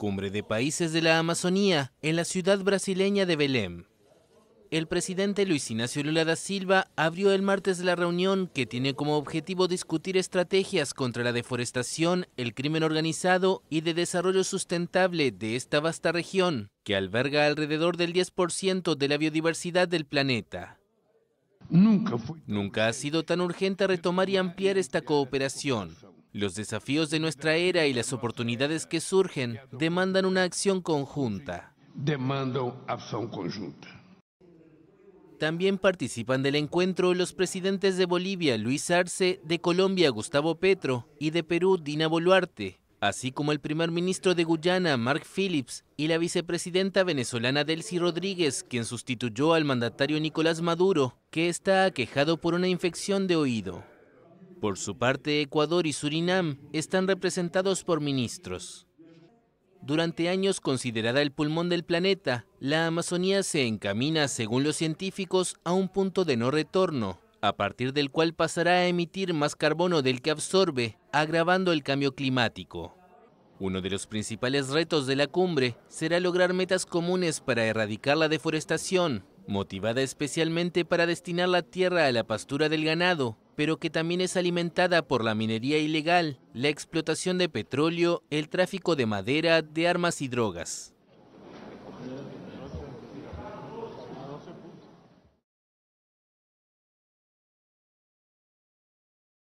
Cumbre de Países de la Amazonía, en la ciudad brasileña de Belém. El presidente Luis Ignacio Lula da Silva abrió el martes la reunión que tiene como objetivo discutir estrategias contra la deforestación, el crimen organizado y de desarrollo sustentable de esta vasta región, que alberga alrededor del 10% de la biodiversidad del planeta. Nunca ha sido tan urgente retomar y ampliar esta cooperación, los desafíos de nuestra era y las oportunidades que surgen demandan una acción conjunta. También participan del encuentro los presidentes de Bolivia, Luis Arce, de Colombia, Gustavo Petro, y de Perú, Dina Boluarte, así como el primer ministro de Guyana, Mark Phillips, y la vicepresidenta venezolana Delcy Rodríguez, quien sustituyó al mandatario Nicolás Maduro, que está aquejado por una infección de oído. Por su parte, Ecuador y Surinam están representados por ministros. Durante años considerada el pulmón del planeta, la Amazonía se encamina, según los científicos, a un punto de no retorno, a partir del cual pasará a emitir más carbono del que absorbe, agravando el cambio climático. Uno de los principales retos de la cumbre será lograr metas comunes para erradicar la deforestación, motivada especialmente para destinar la tierra a la pastura del ganado pero que también es alimentada por la minería ilegal, la explotación de petróleo, el tráfico de madera, de armas y drogas.